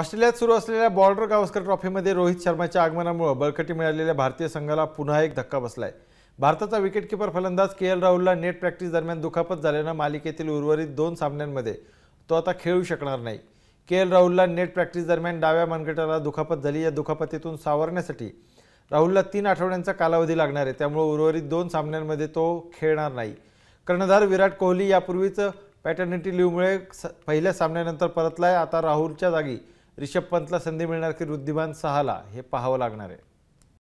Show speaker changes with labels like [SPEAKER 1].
[SPEAKER 1] ऑस्ट्रेलियात सुरू असलेल्या बॉर्डर गावस्कर ट्रॉफीमध्ये रोहित शर्माच्या आगमनामुळे बळकटी मिळालेल्या भारतीय संघाला पुन्हा एक धक्का बसलाय भारताचा विकेटकीपर फलंदाज के एल राहुलला नेट प्रॅक्टिस दरम्यान दुखापत झाल्यानं मालिकेतील उर्वरित दोन सामन्यांमध्ये तो आता खेळू शकणार नाही के एल राहुलला नेट प्रॅक्टिस दरम्यान डाव्या मनगटाला दुखापत झाली या दुखापतीतून सावरण्यासाठी राहुलला तीन आठवड्यांचा कालावधी लागणार आहे त्यामुळे उर्वरित दोन सामन्यांमध्ये तो खेळणार नाही कर्णधार विराट कोहली यापूर्वीच पॅटर्निटी लिव्हमुळे पहिल्या सामन्यानंतर परतलाय आता राहुलच्या जागी रिषभ पंतला संधी मिळणार की वृद्धिमान सहाला हे पाहावं लागणार आहे